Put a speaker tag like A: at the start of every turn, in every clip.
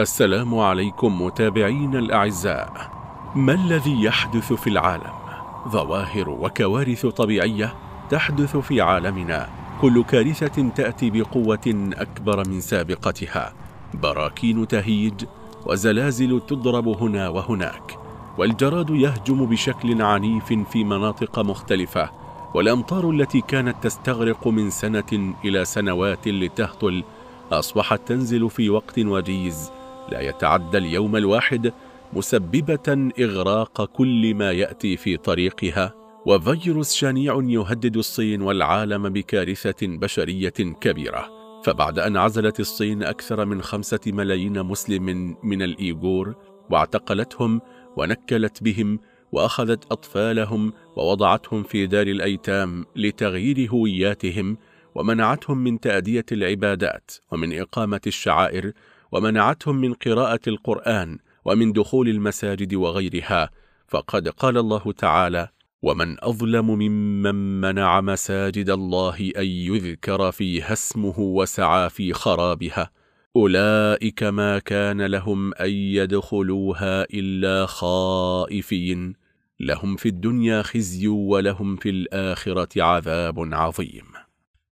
A: السلام عليكم متابعين الأعزاء ما الذي يحدث في العالم؟ ظواهر وكوارث طبيعية تحدث في عالمنا كل كارثة تأتي بقوة أكبر من سابقتها براكين تهيج وزلازل تضرب هنا وهناك والجراد يهجم بشكل عنيف في مناطق مختلفة والأمطار التي كانت تستغرق من سنة إلى سنوات لتهطل أصبحت تنزل في وقت وجيز لا يتعدى اليوم الواحد مسببة إغراق كل ما يأتي في طريقها وفيروس شنيع يهدد الصين والعالم بكارثة بشرية كبيرة فبعد أن عزلت الصين أكثر من خمسة ملايين مسلم من الإيغور واعتقلتهم ونكلت بهم وأخذت أطفالهم ووضعتهم في دار الأيتام لتغيير هوياتهم ومنعتهم من تأدية العبادات ومن إقامة الشعائر ومنعتهم من قراءة القرآن ومن دخول المساجد وغيرها فقد قال الله تعالى ومن أظلم ممن منع مساجد الله أن يذكر فيها اسمه وسعى في خرابها أولئك ما كان لهم أن يدخلوها إلا خائفين لهم في الدنيا خزي ولهم في الآخرة عذاب عظيم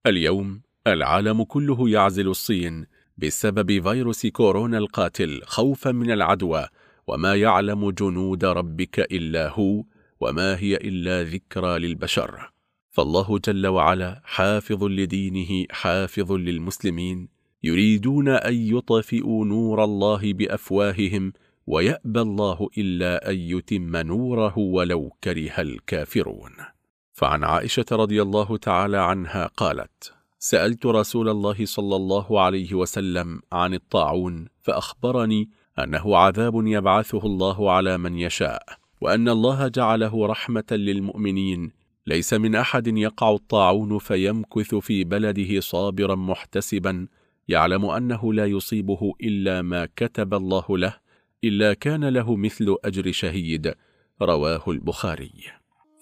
A: اليوم العالم كله يعزل الصين بسبب فيروس كورونا القاتل خوفا من العدوى وما يعلم جنود ربك إلا هو وما هي إلا ذكرى للبشر فالله جل وعلا حافظ لدينه حافظ للمسلمين يريدون أن يطفئوا نور الله بأفواههم ويأبى الله إلا أن يتم نوره ولو كره الكافرون فعن عائشة رضي الله تعالى عنها قالت سألت رسول الله صلى الله عليه وسلم عن الطاعون فأخبرني أنه عذاب يبعثه الله على من يشاء وأن الله جعله رحمة للمؤمنين ليس من أحد يقع الطاعون فيمكث في بلده صابرا محتسبا يعلم أنه لا يصيبه إلا ما كتب الله له إلا كان له مثل أجر شهيد رواه البخاري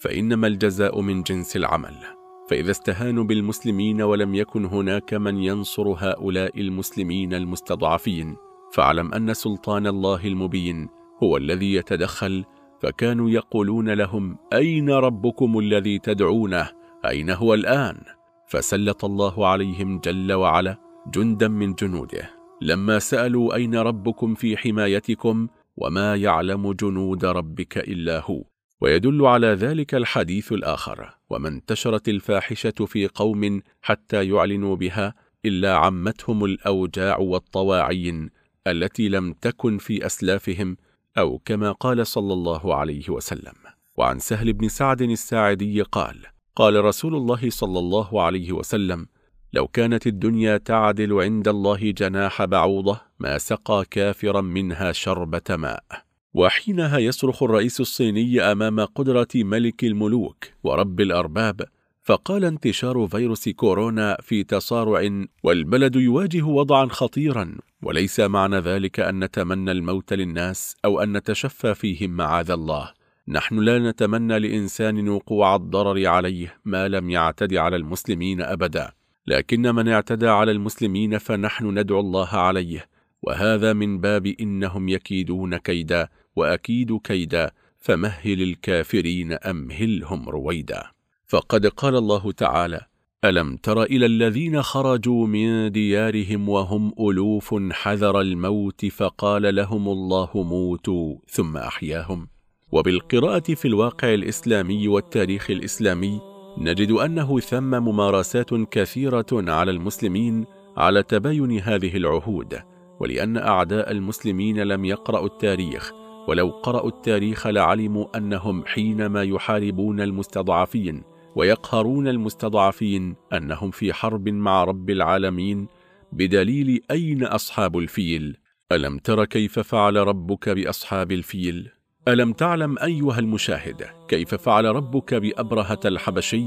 A: فإنما الجزاء من جنس العمل فإذا استهانوا بالمسلمين ولم يكن هناك من ينصر هؤلاء المسلمين المستضعفين فاعلم أن سلطان الله المبين هو الذي يتدخل فكانوا يقولون لهم أين ربكم الذي تدعونه أين هو الآن فسلط الله عليهم جل وعلا جندا من جنوده لما سألوا أين ربكم في حمايتكم وما يعلم جنود ربك إلا هو ويدل على ذلك الحديث الآخر وما انتشرت الفاحشة في قوم حتى يعلنوا بها إلا عمتهم الأوجاع والطواعين التي لم تكن في أسلافهم أو كما قال صلى الله عليه وسلم وعن سهل بن سعد الساعدي قال قال رسول الله صلى الله عليه وسلم لو كانت الدنيا تعدل عند الله جناح بعوضة ما سقى كافرا منها شربة ماء وحينها يصرخ الرئيس الصيني أمام قدرة ملك الملوك ورب الأرباب فقال انتشار فيروس كورونا في تصارع والبلد يواجه وضعا خطيرا وليس معنى ذلك أن نتمنى الموت للناس أو أن نتشفى فيهم معاذ الله نحن لا نتمنى لإنسان وقوع الضرر عليه ما لم يعتد على المسلمين أبدا لكن من اعتدى على المسلمين فنحن ندعو الله عليه وهذا من باب إنهم يكيدون كيدا وأكيد كيدا فمهل الكافرين أمهلهم رويدا فقد قال الله تعالى ألم تر إلى الذين خرجوا من ديارهم وهم ألوف حذر الموت فقال لهم الله موتوا ثم أحياهم وبالقراءة في الواقع الإسلامي والتاريخ الإسلامي نجد أنه ثم ممارسات كثيرة على المسلمين على تباين هذه العهود ولأن أعداء المسلمين لم يقرأوا التاريخ ولو قرأوا التاريخ لعلموا أنهم حينما يحاربون المستضعفين ويقهرون المستضعفين أنهم في حرب مع رب العالمين بدليل أين أصحاب الفيل ألم تر كيف فعل ربك بأصحاب الفيل؟ ألم تعلم أيها المشاهد كيف فعل ربك بأبرهة الحبشي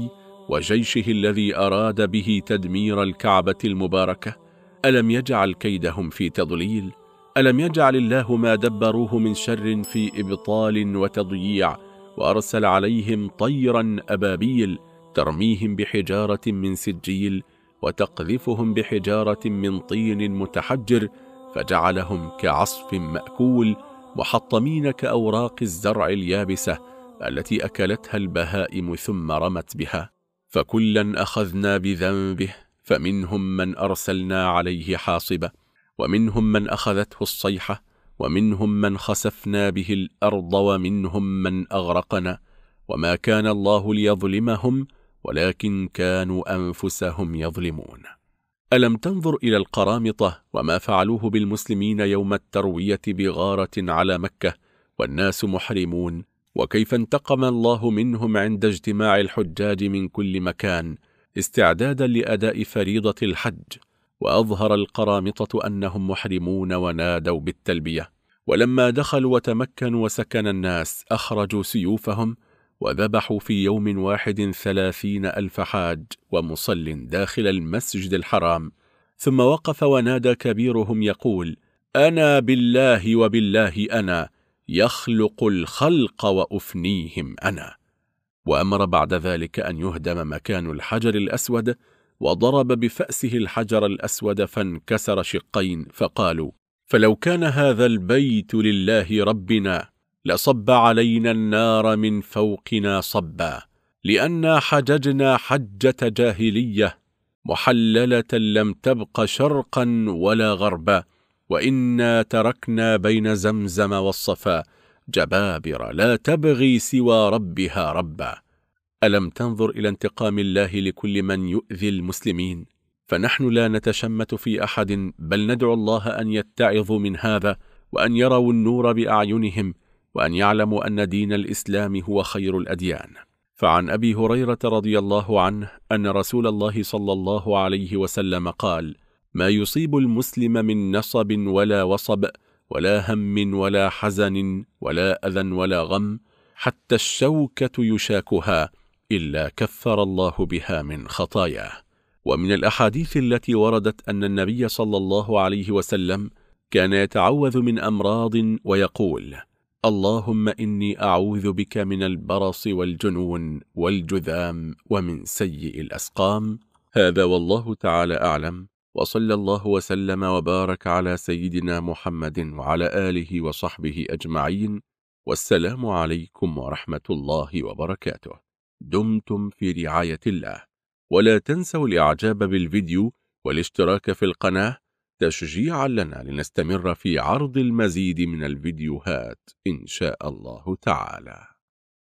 A: وجيشه الذي أراد به تدمير الكعبة المباركة؟ ألم يجعل كيدهم في تضليل؟ ألم يجعل الله ما دبروه من شر في إبطال وتضييع وأرسل عليهم طيرا أبابيل ترميهم بحجارة من سجيل وتقذفهم بحجارة من طين متحجر فجعلهم كعصف مأكول محطمين كأوراق الزرع اليابسة التي أكلتها البهائم ثم رمت بها فكلا أخذنا بذنبه فمنهم من أرسلنا عليه حاصبه ومنهم من أخذته الصيحة ومنهم من خسفنا به الأرض ومنهم من أغرقنا وما كان الله ليظلمهم ولكن كانوا أنفسهم يظلمون ألم تنظر إلى القرامطة وما فعلوه بالمسلمين يوم التروية بغارة على مكة والناس محرمون وكيف انتقم الله منهم عند اجتماع الحجاج من كل مكان استعدادا لأداء فريضة الحج وأظهر القرامطة أنهم محرمون ونادوا بالتلبية ولما دخلوا وتمكنوا وسكن الناس أخرجوا سيوفهم وذبحوا في يوم واحد ثلاثين ألف حاج ومصل داخل المسجد الحرام ثم وقف ونادى كبيرهم يقول أنا بالله وبالله أنا يخلق الخلق وأفنيهم أنا وأمر بعد ذلك أن يهدم مكان الحجر الأسود وضرب بفأسه الحجر الأسود فانكسر شقين فقالوا فلو كان هذا البيت لله ربنا لصب علينا النار من فوقنا صبا لأنا حججنا حجة جاهلية محللة لم تبق شرقا ولا غربا وإنا تركنا بين زمزم والصفا جبابر لا تبغي سوى ربها ربا ألم تنظر إلى انتقام الله لكل من يؤذي المسلمين فنحن لا نتشمت في أحد بل ندعو الله أن يتعظوا من هذا وأن يروا النور بأعينهم وأن يعلموا أن دين الإسلام هو خير الأديان فعن أبي هريرة رضي الله عنه أن رسول الله صلى الله عليه وسلم قال ما يصيب المسلم من نصب ولا وصب ولا هم ولا حزن ولا أذى ولا غم حتى الشوكة يشاكها إلا كفر الله بها من خطاياه ومن الأحاديث التي وردت أن النبي صلى الله عليه وسلم كان يتعوذ من أمراض ويقول اللهم إني أعوذ بك من البرص والجنون والجذام ومن سيء الأسقام هذا والله تعالى أعلم وصلى الله وسلم وبارك على سيدنا محمد وعلى آله وصحبه أجمعين والسلام عليكم ورحمة الله وبركاته دمتم في رعاية الله ولا تنسوا الإعجاب بالفيديو والاشتراك في القناة تشجيعا لنا لنستمر في عرض المزيد من الفيديوهات إن شاء الله تعالى